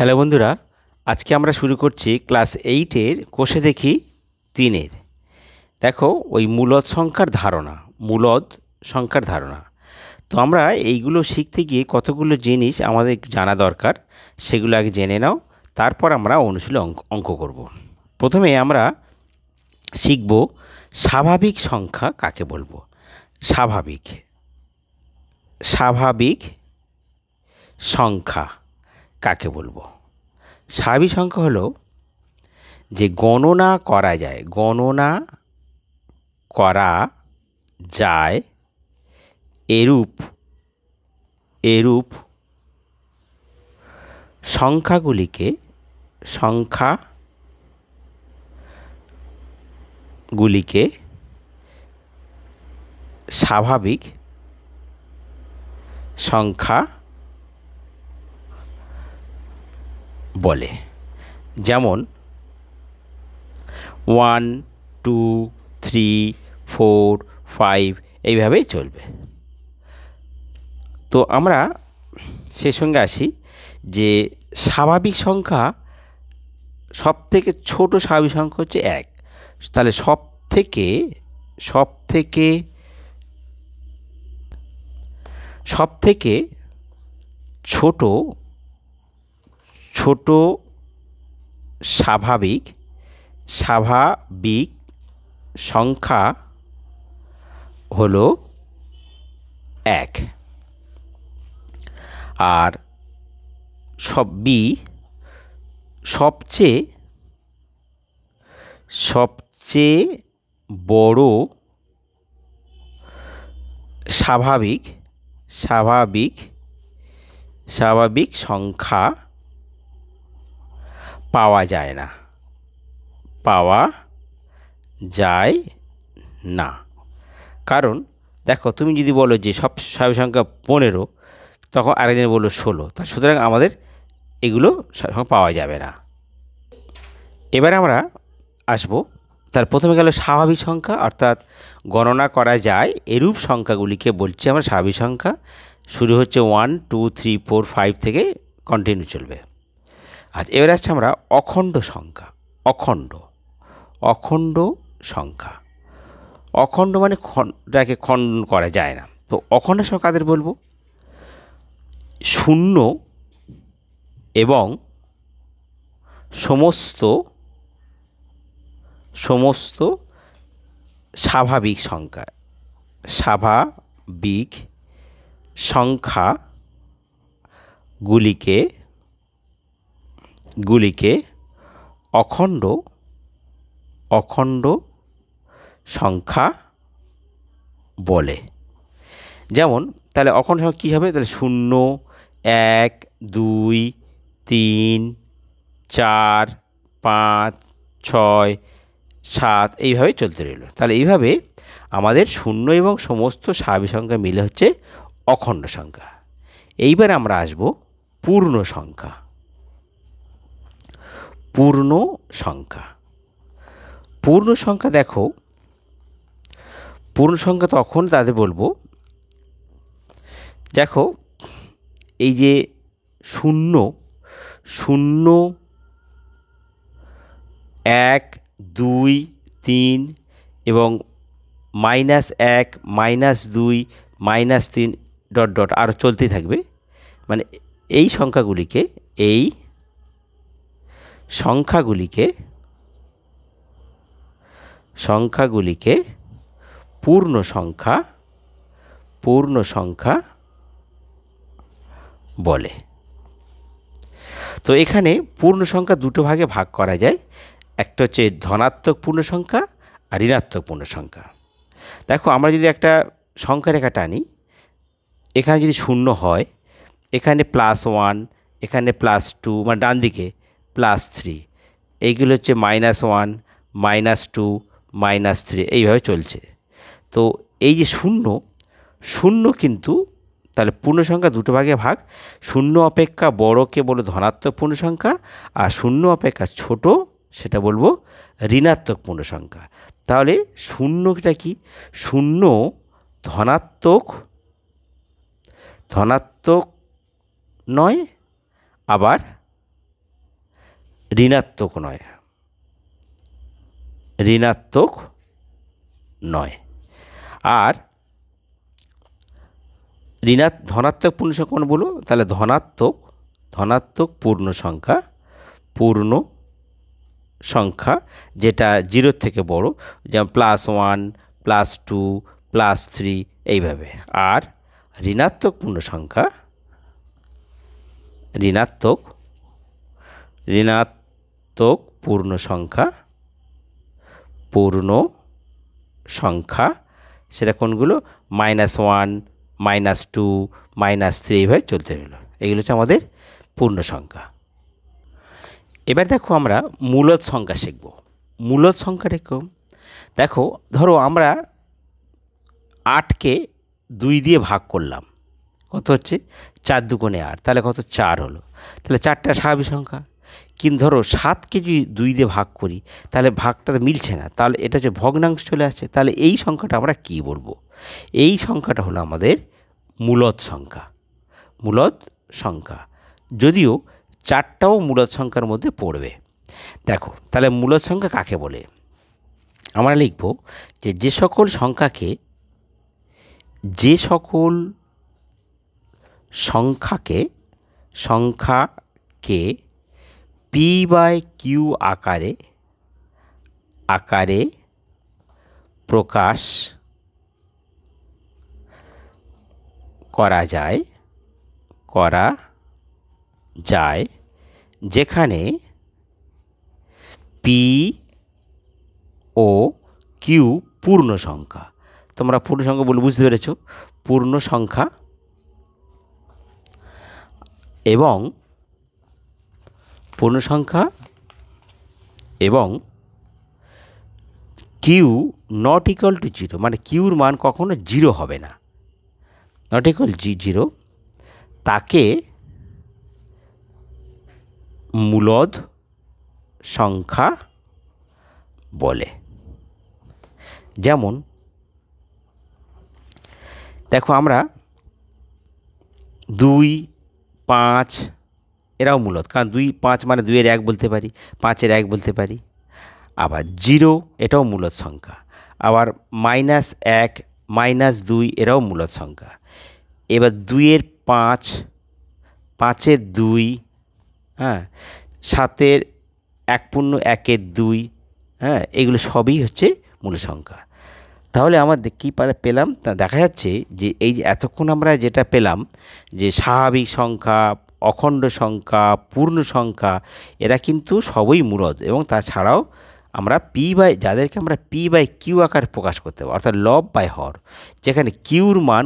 hello বন্ধুরা আজকে আমরা শুরু করছি ক্লাস এইটের কোষে দেখি তিনের দেখো ওই মূলদ সংখ্যার ধারণা মূলদ সংখ্যার ধারণা তো আমরা এইগুলো শিখতে গিয়ে কতগুলো জিনিস আমাদের জানা দরকার সেগুলো আগে জেনে নাও তারপর আমরা অনুশীলন অঙ্ক অঙ্ক করব প্রথমে আমরা শিখব স্বাভাবিক সংখ্যা কাকে বলবো স্বাভাবিক স্বাভাবিক সংখ্যা কাকে বলবো সাবি সংখ্যা হলো যে গণনা করা যায় গণনা করা যায় এরূপ এরূপ সংখ্যাগুলিকে সংখ্যা গুলিকে স্বাভাবিক সংখ্যা বলে যেমন one two three four five এইভাবেই চলবে তো আমরা সেই সঙ্গে আসি যে স্বাভাবিক সংখ্যা সব থেকে ছোটো স্বাভাবিক সংখ্যা হচ্ছে এক তাহলে সব থেকে সব থেকে সব থেকে ছোটো ছোট স্বাভাবিক স্বাভাবিক সংখ্যা হল এক আর সব বি সবচেয়ে সবচেয়ে বড় স্বাভাবিক স্বাভাবিক স্বাভাবিক সংখ্যা পাওয়া যায় না পাওয়া যায় না কারণ দেখো তুমি যদি বলো যে সব স্বাভাবিক সংখ্যা পনেরো তখন আরেকজন বললো ষোলো তা সুতরাং আমাদের এগুলো পাওয়া যাবে না এবার আমরা আসব তার প্রথমে গেল স্বাভাবিক সংখ্যা অর্থাৎ গণনা করা যায় এরূপ সংখ্যাগুলিকে বলছি আমরা স্বাভাবিক সংখ্যা শুরু হচ্ছে one two three four five থেকে কন্টিনিউ চলবে আচ্ছা এবার আসছে আমরা অখণ্ড সংখ্যা অখণ্ড অখণ্ড সংখ্যা অখণ্ড মানে যাকে খণ্ডন করা যায় না তো অখণ্ড সংখ্যাদের বলবো শূন্য এবং সমস্ত সমস্ত স্বাভাবিক সংখ্যা স্বাভাবিক সংখ্যাগুলিকে গুলিকে অখণ্ড অখণ্ড সংখ্যা বলে যেমন তাহলে অখণ্ড সংখ্যা কী হবে তাহলে শূন্য এক দুই তিন চার পাঁচ ছয় সাত এইভাবে চলতে রইল তাহলে এইভাবে আমাদের শূন্য এবং সমস্ত স্বাভাবিক সংখ্যা মিলে হচ্ছে অখণ্ড সংখ্যা এইবার আমরা আসব পূর্ণ সংখ্যা পূর্ণ সংখ্যা পূর্ণ সংখ্যা দেখো পূর্ণ সংখ্যা তখন তাদের বলবো দেখো এই যে শূন্য শূন্য এক দুই তিন এবং মাইনাস এক মাইনাস দুই মাইনাস তিন ডট ডট আরও চলতেই থাকবে মানে এই সংখ্যাগুলিকে এই সংখ্যাগুলিকে সংখ্যাগুলিকে পূর্ণ সংখ্যা পূর্ণ সংখ্যা বলে তো এখানে পূর্ণ সংখ্যা দুটো ভাগে ভাগ করা যায় একটা হচ্ছে ধনাত্মক পূর্ণ সংখ্যা আর ঋণাত্মক পূর্ণ সংখ্যা দেখো আমরা যদি একটা সংখ্যা রেখা টানি এখানে যদি শূন্য হয় এখানে প্লাস ওয়ান এখানে প্লাস টু মানে ডান দিকে প্লাস থ্রি এইগুলো হচ্ছে minus one minus two minus three এইভাবে চলছে তো এই যে শূন্য শূন্য কিন্তু তাহলে পূর্ণসংখ্যা দুটো ভাগে ভাগ শূন্য অপেক্ষা বড়কে বলে ধনাত্মক পূর্ণসংখ্যা আর শূন্য অপেক্ষা ছোট সেটা বলবো ঋণাত্মক পূর্ণসংখ্যা তাহলে শূন্যটা কি শূন্য ধনাত্মক ধনাত্মক নয় আবার ঋণাত্মক নয় ঋণাত্মক নয় আর ঋণাত ধনাত্মক পূর্ণ সংখ্যা কোন বলো তাহলে ধনাত্মক ধনাত্মক পূর্ণ সংখ্যা পূর্ণ সংখ্যা যেটা জিরোর থেকে বড় যেমন plus one plus two plus three এইভাবে আর ঋণাত্মক পূর্ণ সংখ্যা ঋণাত্মক ঋণাত্মক ঋণাত্মক পূর্ণ সংখ্যা পূর্ণ সংখ্যা সেটা কোনগুলো minus one minus two minus three এইভাবে চলতে রইল এগুলো হচ্ছে আমাদের পূর্ণ সংখ্যা এবার দেখো আমরা মূলত সংখ্যা শিখব মূলত সংখ্যা কম দেখো ধরো আমরা আটকে দুই দিয়ে ভাগ করলাম কত হচ্ছে চার দুগুণে আট তাহলে কত চার হলো তাহলে চারটা স্বাভাবিক সংখ্যা কিন্তু ধরো সাত যদি দুই দিয়ে ভাগ করি তাহলে ভাগটা তো মিলছে না তাহলে এটা যে ভগ্নাংশ চলে আসছে তাহলে এই সংখ্যাটা আমরা কি বলবো এই সংখ্যাটা হলো আমাদের মূলত সংখ্যা মূলত সংখ্যা যদিও চারটাও মূলত সংখ্যার মধ্যে পড়বে দেখো তাহলে মূলত সংখ্যা কাকে বলে আমরা লিখব যে যে সকল সংখ্যাকে যে সকল সংখ্যাকে সংখ্যাকে পি বাই কিউ আকারে আকারে প্রকাশ করা যায় করা যায় যেখানে পি ও কিউ পূর্ণ সংখ্যা তোমরা পূর্ণ সংখ্যা বলে বুঝতে পেরেছ পূর্ণ সংখ্যা এবং পূর্ণ সংখ্যা এবং Q not equal to zero মানে কিউর মান কখনো জিরো হবে না নট ইকুয়াল জি জিরো তাকে মূলদ সংখ্যা বলে যেমন দেখো আমরা দুই পাঁচ এরাও মূলত কারণ দুই পাঁচ মানে দুইয়ের এক বলতে পারি পাঁচের এক বলতে পারি আবার জিরো এটাও মূলত সংখ্যা আবার মাইনাস এক মাইনাস দুই এরাও মূলত সংখ্যা এবার দুইয়ের পাঁচ পাঁচের দুই হ্যাঁ সাতের এক পূর্ণ একের দুই হ্যাঁ এগুলো সবই হচ্ছে মূল সংখ্যা তাহলে আমার কী পেলাম তা দেখা যাচ্ছে যে এই যে এতক্ষণ আমরা যেটা পেলাম যে স্বাভাবিক সংখ্যা অখণ্ড সংখ্যা পূর্ণ সংখ্যা এরা কিন্তু সবই মূরদ এবং তাছাড়াও আমরা পি বাই যাদেরকে আমরা পি বাই কিউ আকার প্রকাশ করতে পারি অর্থাৎ লব বাই হর যেখানে কিউর মান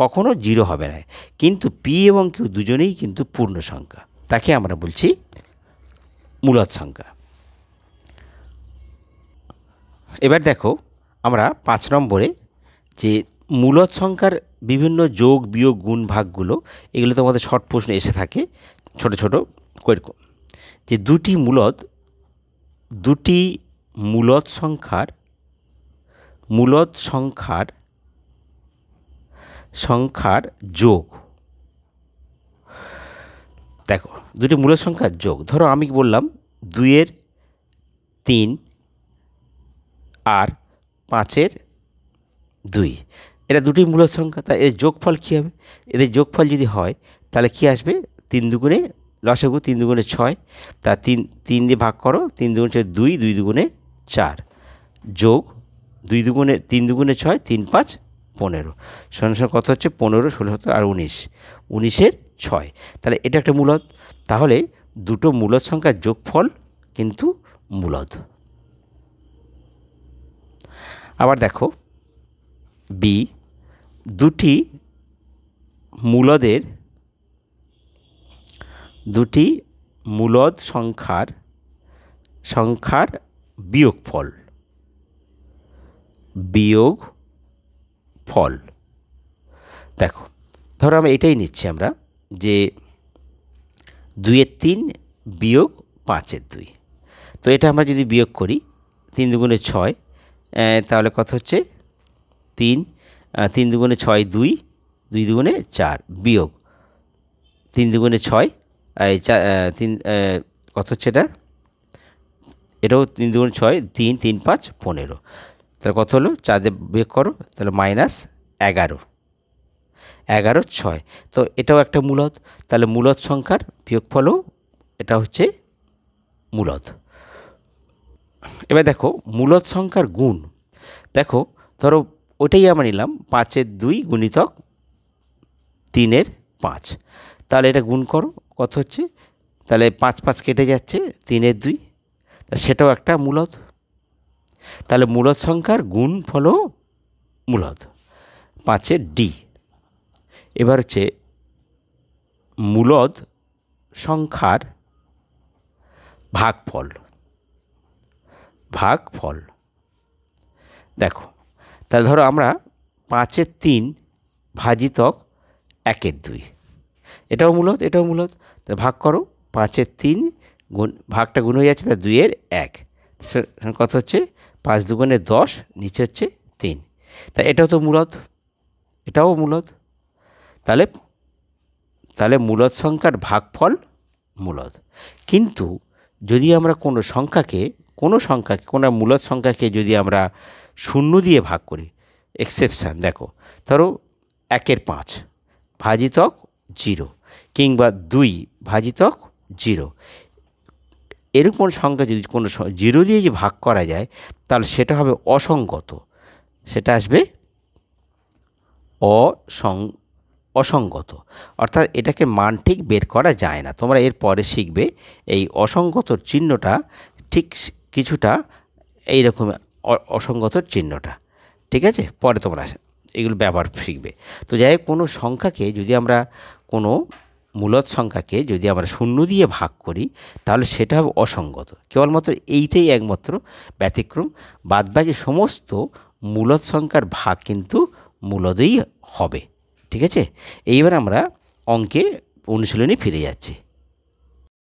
কখনও জিরো হবে না কিন্তু পি এবং কিউ দুজনেই কিন্তু পূর্ণ সংখ্যা তাকে আমরা বলছি মূলত সংখ্যা এবার দেখো আমরা পাঁচ নম্বরে যে মূলত সংখ্যার বিভিন্ন যোগ বিয়োগ গুণ ভাগগুলো এগুলো তোমাদের শর্ট প্রশ্নে এসে থাকে ছোট ছোট কৈরকম যে দুটি মূলত দুটি মূলত সংখ্যার মূলত সংখ্যার সংখ্যার যোগ দেখো দুটি মূলত সংখ্যার যোগ ধরো আমি বললাম দুইয়ের তিন আর পাঁচের দুই এটা দুটি মূল সংখ্যা তাই এর যোগফল কী হবে এদের যোগফল যদি হয় তাহলে কি আসবে তিন দুগুণে লসগু তিন দুগুণে ছয় তা তিন তিন দিয়ে ভাগ করো তিন দুগুণে ছয় দুই দুই দুগুণে চার যোগ দুই দুগুণে তিন দুগুণে ছয় তিন পাঁচ পনেরো সঙ্গে কত হচ্ছে পনেরো ষোলো সতেরো আর উনিশ উনিশের ছয় তাহলে এটা একটা মূলত তাহলে দুটো মূল সংখ্যার যোগফল কিন্তু মূলত আবার দেখো বি দুটি মূলদের দুটি মূলদ সংখ্যার সংখ্যার বিয়োগ ফল বিয়োগ ফল দেখো ধরো আমরা এটাই নিচ্ছি আমরা যে দুইয়ের তিন বিয়োগ পাঁচের দুই তো এটা আমরা যদি বিয়োগ করি তিন দুগুণে ছয় তাহলে কত হচ্ছে তিন তিন দুগুণে ছয় দুই দুই দুগুণে চার বিয়োগ তিন দুগুণে ছয় তিন কত হচ্ছে এটা এটাও তিন দুগুণে ছয় তিন তিন পাঁচ পনেরো তাহলে কত হলো চার দিয়ে বিয়োগ করো তাহলে মাইনাস এগারো এগারো ছয় তো এটাও একটা মূলত তাহলে মূলত সংখ্যার বিয়োগফলও এটা হচ্ছে মূলত এবার দেখো মূলত সংখ্যার গুণ দেখো ধরো ওটাই আমরা নিলাম পাঁচের দুই গুণিতক তিনের পাঁচ তাহলে এটা গুণ করো কত হচ্ছে তাহলে পাঁচ পাঁচ কেটে যাচ্ছে তিনের দুই তা সেটাও একটা মূলত তাহলে মূলত সংখ্যার গুণ ফল মূলত পাঁচের ডি এবার হচ্ছে মূলত সংখ্যার ভাগফল ভাগফল দেখো তাহলে ধরো আমরা পাঁচের তিন ভাজিতক একের দুই এটাও মূলত এটাও মূলত তা ভাগ করো পাঁচের তিন গুণ ভাগটা গুণ হয়ে যাচ্ছে তা দুইয়ের এক কত হচ্ছে পাঁচ দুগুণে দশ নিচে হচ্ছে তিন তা এটাও তো মূলত এটাও মূলত তাহলে তাহলে মূলত সংখ্যার ভাগফল মূলত কিন্তু যদি আমরা কোনো সংখ্যাকে কোনো সংখ্যাকে কোনো মূলত সংখ্যাকে যদি আমরা শূন্য দিয়ে ভাগ করি এক্সেপশান দেখো ধরো একের পাঁচ ভাজিতক জিরো কিংবা দুই ভাজিতক জিরো এরকম সংখ্যা যদি কোনো জিরো দিয়ে যে ভাগ করা যায় তাহলে সেটা হবে অসঙ্গত সেটা আসবে অসং অসঙ্গত অর্থাৎ এটাকে মান ঠিক বের করা যায় না তোমরা এর পরে শিখবে এই অসঙ্গত চিহ্নটা ঠিক কিছুটা এই রকম অসঙ্গত চিহ্নটা ঠিক আছে পরে তোমরা এগুলো ব্যবহার শিখবে তো যাই হোক কোনো সংখ্যাকে যদি আমরা কোনো মূলত সংখ্যাকে যদি আমরা শূন্য দিয়ে ভাগ করি তাহলে সেটা হবে অসঙ্গত কেবলমাত্র এইটাই একমাত্র ব্যতিক্রম বাদবাকি সমস্ত মূলত সংখ্যার ভাগ কিন্তু মূলতেই হবে ঠিক আছে এইবার আমরা অঙ্কে অনুশীলনে ফিরে যাচ্ছি